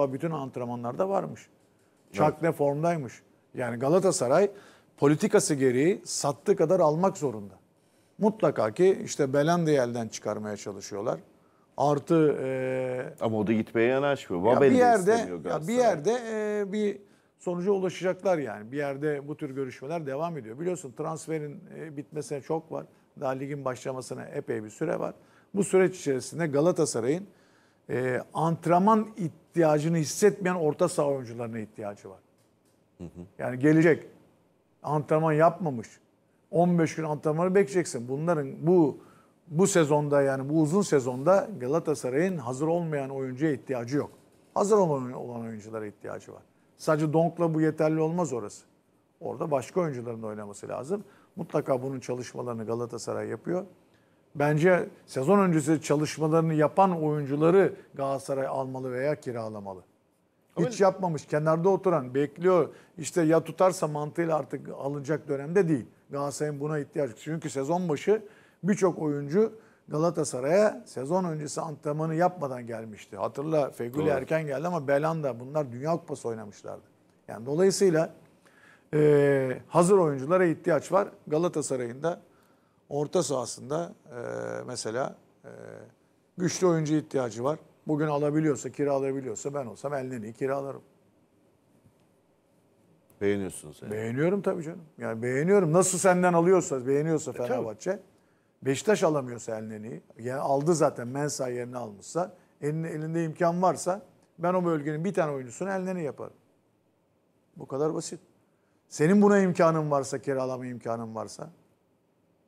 bütün antrenmanlarda varmış. Çak ne formdaymış. Yani Galatasaray politikası gereği sattığı kadar almak zorunda. Mutlaka ki işte Belendi'yi elden çıkarmaya çalışıyorlar. Artı e, ama o da gitmeye yanaşmıyor. Ya bir yerde ya bir yerde e, bir sonuca ulaşacaklar yani. Bir yerde bu tür görüşmeler devam ediyor. Biliyorsun transferin e, bitmesine çok var. Daha ligin başlamasına epey bir süre var. Bu süreç içerisinde Galatasaray'ın e, antrenman ihtiyacını hissetmeyen orta saha oyuncularına ihtiyacı var. Hı hı. Yani gelecek. Antrenman yapmamış. 15 gün antrenmanı bekleyeceksin. Bunların bu bu sezonda yani bu uzun sezonda Galatasaray'ın hazır olmayan oyuncuya ihtiyacı yok. Hazır olan, olan oyunculara ihtiyacı var. Sadece Donk'la bu yeterli olmaz orası. Orada başka oyuncuların da oynaması lazım. Mutlaka bunun çalışmalarını Galatasaray yapıyor bence sezon öncesi çalışmalarını yapan oyuncuları Galatasaray almalı veya kiralamalı. Ama Hiç yapmamış, kenarda oturan, bekliyor. İşte ya tutarsa mantığıyla artık alınacak dönemde değil. Galatasaray'ın buna ihtiyacı. Çünkü sezon başı birçok oyuncu Galatasaray'a sezon öncesi antrenmanı yapmadan gelmişti. Hatırla Fegüli erken geldi ama Belanda bunlar Dünya Kupası oynamışlardı. Yani dolayısıyla e, hazır oyunculara ihtiyaç var. Galatasaray'ın da orta sahasında e, mesela e, güçlü oyuncu ihtiyacı var. Bugün alabiliyorsa, kiralayabiliyorsa ben olsam elneni kiralarım. Beğeniyorsun yani. Beğeniyorum tabii canım. Yani beğeniyorum. Nasıl senden alıyorsa, beğeniyorsa e, Fenerbahçe. E, Beşiktaş alamıyorsa elneni. Yani aldı zaten Mensa yerine almışsa. Elinde, elinde imkan varsa ben o bölgenin bir tane oyuncusunu elneni yaparım. Bu kadar basit. Senin buna imkanın varsa, kiralama imkanın varsa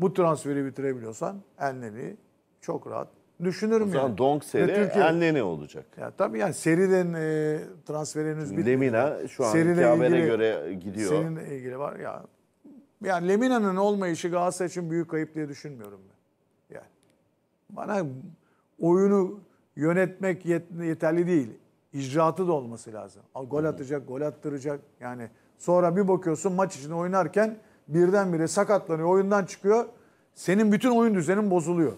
bu transferi bitirebiliyorsan Enleni çok rahat düşünürüm o zaman yani. Donk seri Enleni olacak. Ya tabii yani seriden e, transfer henüz Lemina şu an Seriyle habere göre gidiyor. Seninle ilgili var ya. Yani Lemina'nın olmayışı Galatasaray için büyük kayıp diye düşünmüyorum ben. Yani bana oyunu yönetmek yet yeterli değil. İcraatı da olması lazım. Gol atacak, gol attıracak. Yani sonra bir bakıyorsun maç için oynarken birdenbire sakatlanıyor, oyundan çıkıyor. Senin bütün oyun düzenin bozuluyor.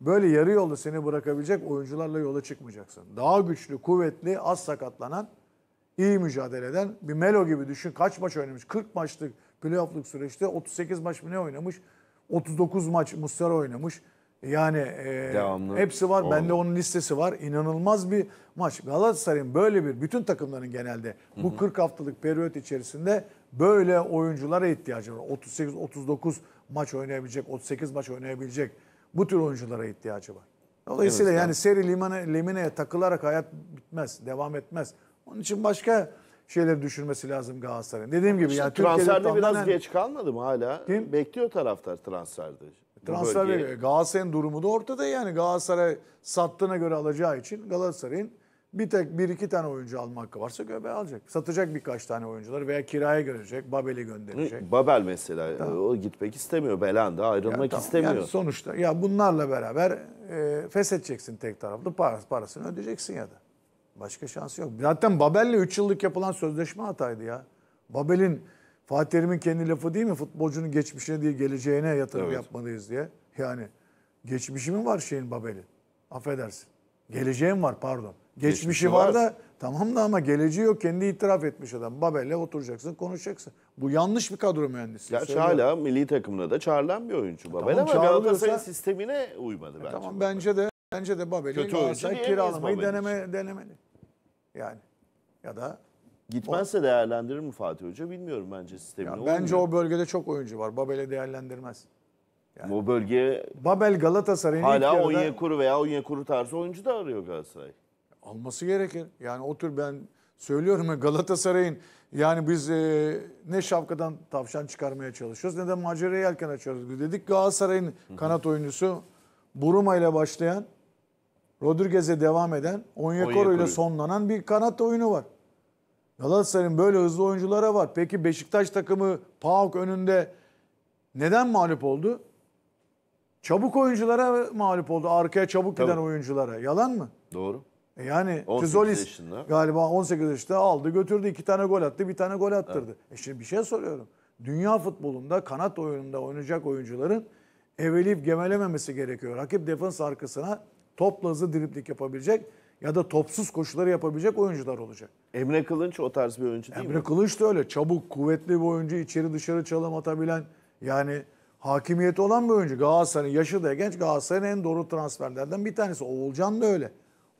Böyle yarı yolda seni bırakabilecek oyuncularla yola çıkmayacaksın. Daha güçlü, kuvvetli, az sakatlanan, iyi mücadele eden bir Melo gibi düşün. Kaç maç oynamış? 40 maçlık playoff'luk süreçte 38 maç mı ne oynamış? 39 maç Muslera oynamış. Yani e, Devamlı. hepsi var. Oldu. Bende onun listesi var. İnanılmaz bir maç. Galatasaray'ın böyle bir bütün takımların genelde bu hı hı. 40 haftalık periyot içerisinde böyle oyunculara ihtiyacı var. 38-39 maç oynayabilecek, 38 maç oynayabilecek bu tür oyunculara ihtiyacı var. Dolayısıyla evet, yani seri limine, limineye takılarak hayat bitmez, devam etmez. Onun için başka şeyleri düşünmesi lazım Galatasaray'ın. Dediğim gibi işte yani transferde biraz en... geç kalmadı mı hala? Kim? Bekliyor taraftar transferde. Transfer e, Galatasaray'ın durumu da ortada yani Galatasaray sattığına göre alacağı için Galatasaray'ın bir tek bir iki tane oyuncu alma hakkı varsa göbeği alacak. Satacak birkaç tane oyuncuları veya kiraya görecek. Babel'i gönderecek. Babel mesela tamam. E, o gitmek istemiyor. Belanda ayrılmak yani, tamam. istemiyor. Yani sonuçta ya bunlarla beraber e, feshedeceksin tek taraflı. Parası, parasını ödeyeceksin ya da. Başka şansı yok. Zaten Babel'le 3 yıllık yapılan sözleşme hataydı ya. Babel'in Fatih Terim'in kendi lafı değil mi? Futbolcunun geçmişine değil geleceğine yatırım evet. yapmalıyız diye. Yani geçmişi mi var şeyin Babel'in? Affedersin. Geleceğim var pardon. Geçmişi, var, da tamam da ama geleceği yok. Kendi itiraf etmiş adam. Babel'le oturacaksın konuşacaksın. Bu yanlış bir kadro mühendisi. Gerçi hala milli takımda da çağrılan bir oyuncu Babel e tamam, ama Galatasaray sistemine uymadı e bence. E tamam bence de bence de Babel'i Galatasaray kiralamayı deneme, için. denemeli. Yani ya da Gitmezse o, değerlendirir mi Fatih Hoca bilmiyorum bence sistemini. Ya bence o bölgede çok oyuncu var. Babel'e değerlendirmez. Yani, o bölge. Babel Galatasaray'ın hala Onyekuru veya Onyekuru tarzı oyuncu da arıyor Galatasaray. Alması gerekir. Yani o tür ben söylüyorum ya Galatasaray'ın yani biz e, ne şapkadan tavşan çıkarmaya çalışıyoruz ne de macerayı yelken açıyoruz. Dedik Galatasaray'ın kanat oyuncusu Buruma ile başlayan Rodriguez'e devam eden Onyekoro ile sonlanan bir kanat oyunu var. Galatasaray'ın böyle hızlı oyunculara var. Peki Beşiktaş takımı PAOK önünde neden mağlup oldu? Çabuk oyunculara mağlup oldu. Arkaya çabuk Tabii. giden oyunculara. Yalan mı? Doğru. E yani tuzolis galiba 18 yaşında aldı götürdü. iki tane gol attı bir tane gol attırdı. Evet. E şimdi bir şey soruyorum. Dünya futbolunda kanat oyununda oynayacak oyuncuların eveleyip gemelememesi gerekiyor. Rakip defans arkasına topla hızlı driplik yapabilecek ya da topsuz koşuları yapabilecek oyuncular olacak. Emre Kılınç o tarz bir oyuncu değil Emre mi? Emre Kılınç da öyle. Çabuk, kuvvetli bir oyuncu. içeri dışarı çalım atabilen yani hakimiyeti olan bir oyuncu. Galatasaray'ın yaşı da genç. Galatasaray'ın en doğru transferlerden bir tanesi. Oğulcan da öyle.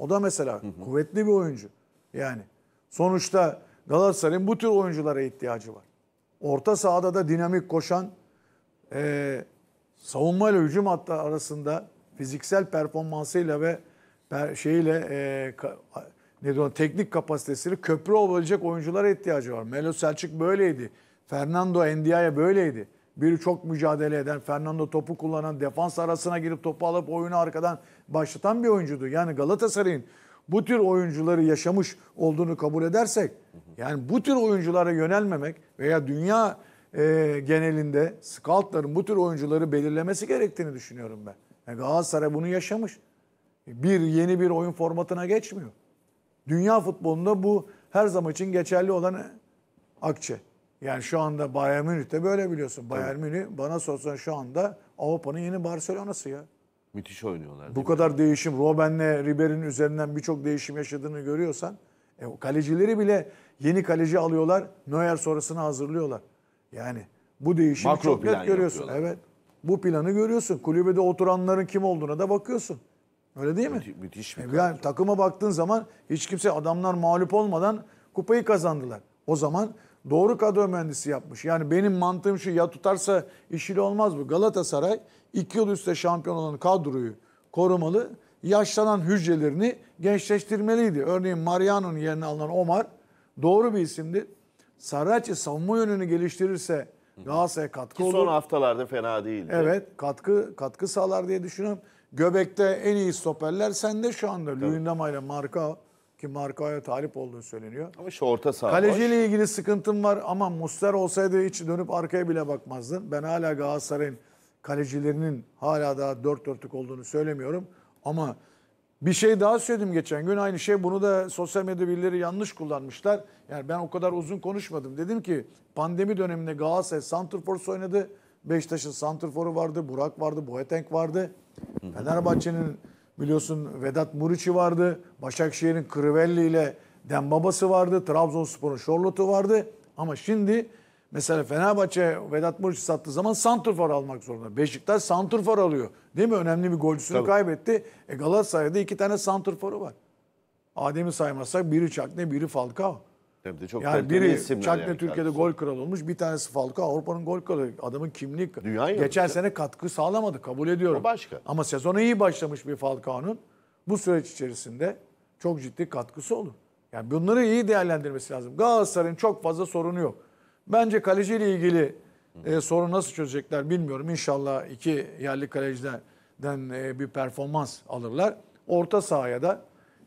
O da mesela hı hı. kuvvetli bir oyuncu. Yani sonuçta Galatasaray'ın bu tür oyunculara ihtiyacı var. Orta sahada da dinamik koşan e, savunma ile hücum hatta arasında fiziksel performansıyla ve per, şeyle e, ka, ne diyor, teknik kapasitesiyle köprü olabilecek oyunculara ihtiyacı var. Melo Selçuk böyleydi. Fernando Endia'ya böyleydi. Biri çok mücadele eden, Fernando topu kullanan, defans arasına girip topu alıp oyunu arkadan başlatan bir oyuncudu. Yani Galatasaray'ın bu tür oyuncuları yaşamış olduğunu kabul edersek, yani bu tür oyunculara yönelmemek veya dünya e, genelinde scoutların bu tür oyuncuları belirlemesi gerektiğini düşünüyorum ben. Yani Galatasaray bunu yaşamış. Bir yeni bir oyun formatına geçmiyor. Dünya futbolunda bu her zaman için geçerli olan akçe. Yani şu anda Bayern Münih de böyle biliyorsun. Bayern evet. Münih bana sorsan şu anda Avrupa'nın yeni Barcelona'sı ya. Müthiş oynuyorlar. Bu kadar mi? değişim, Robben'le Ribery'nin üzerinden birçok değişim yaşadığını görüyorsan, e, kalecileri bile yeni kaleci alıyorlar, Neuer sonrasını hazırlıyorlar. Yani bu değişimi Makro çok net görüyorsun. Evet. Bu planı görüyorsun. Kulübede oturanların kim olduğuna da bakıyorsun. Öyle değil mi? müthiş bir e, yani takıma baktığın zaman hiç kimse adamlar mağlup olmadan kupayı kazandılar. O zaman doğru kadro mühendisi yapmış. Yani benim mantığım şu ya tutarsa işili olmaz bu. Galatasaray iki yıl üstte şampiyon olan kadroyu korumalı. Yaşlanan hücrelerini gençleştirmeliydi. Örneğin Mariano'nun yerine alınan Omar doğru bir isimdi. Sarraç'ı savunma yönünü geliştirirse Galatasaray'a katkı Ki Son haftalarda fena değil. Evet katkı katkı sağlar diye düşünüyorum. Göbekte en iyi stoperler sende şu anda. Luyendama ile Marka ki Markao'ya talip olduğunu söyleniyor. Ama şu orta saha Kaleciyle boş. ilgili sıkıntım var ama Muster olsaydı hiç dönüp arkaya bile bakmazdın. Ben hala Galatasaray'ın kalecilerinin hala daha dört dörtlük olduğunu söylemiyorum. Ama bir şey daha söyledim geçen gün. Aynı şey bunu da sosyal medya birileri yanlış kullanmışlar. Yani ben o kadar uzun konuşmadım. Dedim ki pandemi döneminde Galatasaray Santrfors oynadı. Beşiktaş'ın Santrfor'u vardı, Burak vardı, Boeteng vardı. Fenerbahçe'nin Biliyorsun Vedat Muriç'i vardı. Başakşehir'in Crivelli ile Dembaba'sı vardı. Trabzonspor'un Şorlot'u vardı. Ama şimdi mesela Fenerbahçe Vedat Muriç'i sattığı zaman Santurfar almak zorunda. Beşiktaş Santurfar alıyor. Değil mi? Önemli bir golcüsünü Tabii. kaybetti. E Galatasaray'da iki tane Santrfor'u var. Adem'i saymazsak biri Çakne, biri Falcao. Hem de çok yani biri isimler Çakne yani Türkiye'de kendisi. gol kralı olmuş. Bir tanesi Falcao Avrupa'nın gol kralı. Adamın kimlik. Dünya geçen işte. sene katkı sağlamadı kabul ediyorum. O başka. Ama sezonu iyi başlamış bir Falcao'nun bu süreç içerisinde çok ciddi katkısı olur. Yani bunları iyi değerlendirmesi lazım. Galatasaray'ın çok fazla sorunu yok. Bence kaleciyle ilgili e, sorun nasıl çözecekler bilmiyorum. İnşallah iki yerli kaleciden e, bir performans alırlar. Orta sahaya da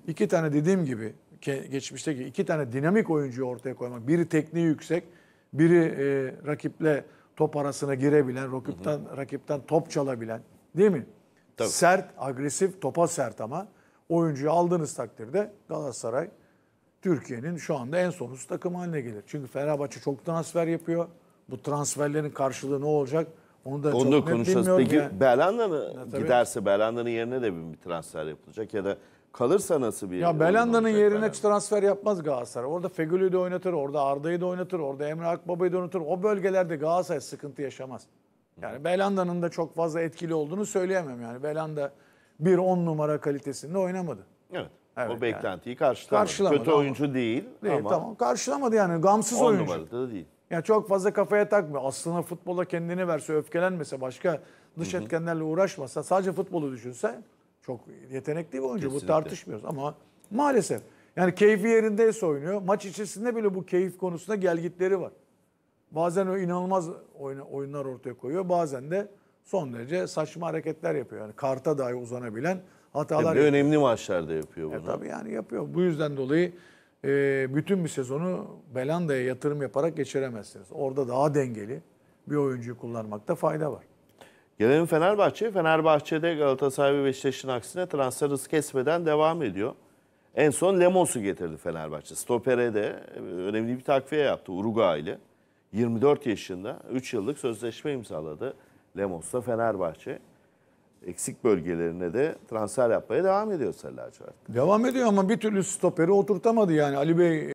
iki tane dediğim gibi geçmişteki iki tane dinamik oyuncuyu ortaya koymak. Biri tekniği yüksek, biri e, rakiple top arasına girebilen, rakipten, hı hı. rakipten top çalabilen değil mi? Tabii. Sert, agresif, topa sert ama oyuncuyu aldığınız takdirde Galatasaray Türkiye'nin şu anda en sonuç takım haline gelir. Çünkü Fenerbahçe çok transfer yapıyor. Bu transferlerin karşılığı ne olacak? Onu da Onu çok da konuşacağız. Peki yani. Belhanda'nın giderse Belan'danın yerine de bir transfer yapılacak ya da kalırsa nasıl bir Ya Belanda'nın yerine Belanda. transfer yapmaz Galatasaray. Orada Fegül'ü de oynatır, orada Arda'yı da oynatır, orada Emre Akbaba'yı da oynatır. O bölgelerde Galatasaray sıkıntı yaşamaz. Yani Belanda'nın da çok fazla etkili olduğunu söyleyemem yani. Belanda bir on numara kalitesinde oynamadı. Evet. evet o beklentiyi yani. karşılamadı. karşılamadı. Kötü ama. oyuncu değil, değil ama. Tamam karşılamadı yani gamsız on oyuncu. On numarada da değil. Ya çok fazla kafaya takmıyor. Aslında futbola kendini verse, öfkelenmese, başka dış Hı-hı. etkenlerle uğraşmasa, sadece futbolu düşünse çok yetenekli bir oyuncu. Kesinlikle. Bu tartışmıyoruz ama maalesef. Yani keyfi yerindeyse oynuyor. Maç içerisinde bile bu keyif konusunda gelgitleri var. Bazen o inanılmaz oyunlar ortaya koyuyor. Bazen de son derece saçma hareketler yapıyor. Yani karta dahi uzanabilen hatalar e, yapıyor. Önemli maçlarda yapıyor e, bunu. E, tabii yani yapıyor. Bu yüzden dolayı e, bütün bir sezonu Belanda'ya yatırım yaparak geçiremezsiniz. Orada daha dengeli bir oyuncuyu kullanmakta fayda var. Gelelim Fenerbahçe'ye. Fenerbahçe'de Galatasaray ve Beşiktaş'ın aksine transfer hız kesmeden devam ediyor. En son Lemos'u getirdi Fenerbahçe. Stopere de e, önemli bir takviye yaptı Uruguaylı. 24 yaşında 3 yıllık sözleşme imzaladı Lemos'la Fenerbahçe. Eksik bölgelerine de transfer yapmaya devam ediyor Sarı Lacivert. Devam ediyor ama bir türlü stoperi oturtamadı yani. Ali Bey